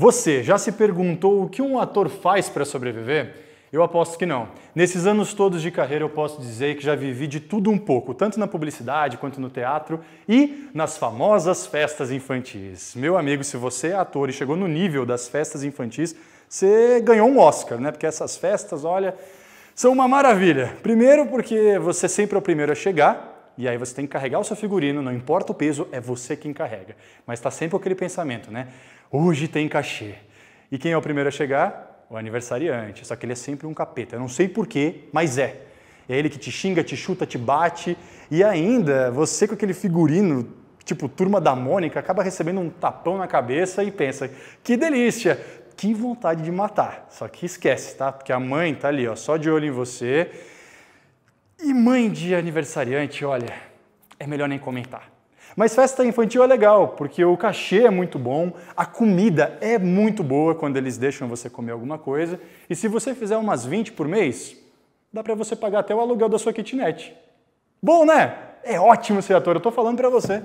Você já se perguntou o que um ator faz para sobreviver? Eu aposto que não. Nesses anos todos de carreira, eu posso dizer que já vivi de tudo um pouco, tanto na publicidade quanto no teatro e nas famosas festas infantis. Meu amigo, se você é ator e chegou no nível das festas infantis, você ganhou um Oscar, né? Porque essas festas, olha, são uma maravilha. Primeiro, porque você sempre é o primeiro a chegar, e aí você tem que carregar o seu figurino, não importa o peso, é você quem carrega. Mas está sempre aquele pensamento, né? Hoje tem cachê. E quem é o primeiro a chegar? O aniversariante. Só que ele é sempre um capeta. Eu não sei porquê, mas é. É ele que te xinga, te chuta, te bate. E ainda, você com aquele figurino, tipo turma da Mônica, acaba recebendo um tapão na cabeça e pensa: que delícia! Que vontade de matar. Só que esquece, tá? Porque a mãe tá ali, ó, só de olho em você. E mãe de aniversariante, olha, é melhor nem comentar. Mas festa infantil é legal, porque o cachê é muito bom, a comida é muito boa quando eles deixam você comer alguma coisa, e se você fizer umas 20 por mês, dá para você pagar até o aluguel da sua kitnet. Bom, né? É ótimo ser ator, eu tô falando para você.